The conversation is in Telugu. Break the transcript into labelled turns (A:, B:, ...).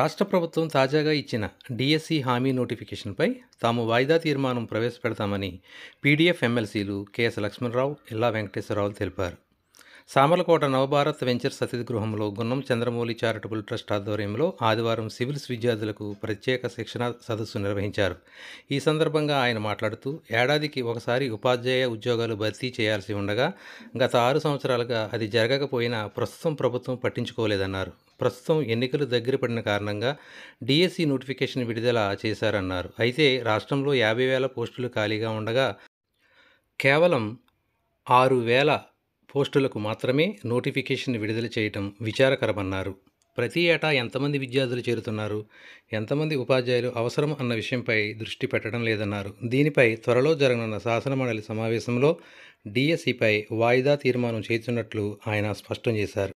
A: రాష్ట్ర ప్రభుత్వం తాజాగా ఇచ్చిన డిఎస్సి హామీ నోటిఫికేషన్పై తాము వాయిదా తీర్మానం ప్రవేశపెడతామని పీడీఎఫ్ ఎమ్మెల్సీలు కెఎస్ లక్ష్మణరావు ఇల్లా వెంకటేశ్వరరావు తెలిపారు సామర్లకోట నవభారత్ వెంచర్స్ అతిథి గృహంలో గున్నం చంద్రమౌళి చారిటబుల్ ట్రస్ట్ ఆధ్వర్యంలో ఆదివారం సివిల్స్ విద్యార్థులకు ప్రత్యేక శిక్షణ సదస్సు నిర్వహించారు ఈ సందర్భంగా ఆయన మాట్లాడుతూ ఏడాదికి ఒకసారి ఉపాధ్యాయ ఉద్యోగాలు భర్తీ చేయాల్సి ఉండగా గత ఆరు సంవత్సరాలుగా అది జరగకపోయినా ప్రస్తుతం ప్రభుత్వం పట్టించుకోలేదన్నారు ప్రస్తుతం ఎన్నికలు దగ్గర పడిన కారణంగా డిఎస్సి నోటిఫికేషన్ విడుదల చేశారన్నారు అయితే రాష్ట్రంలో యాభై వేల పోస్టులు ఖాళీగా ఉండగా కేవలం ఆరు వేల పోస్టులకు మాత్రమే నోటిఫికేషన్ విడుదల చేయటం విచారకరమన్నారు ప్రతి ఏటా ఎంతమంది విద్యార్థులు చేరుతున్నారు ఎంతమంది ఉపాధ్యాయులు అవసరం అన్న విషయంపై దృష్టి పెట్టడం లేదన్నారు దీనిపై త్వరలో జరగనున్న శాసనమండలి సమావేశంలో డిఎస్సిపై వాయిదా తీర్మానం చేస్తున్నట్లు ఆయన స్పష్టం చేశారు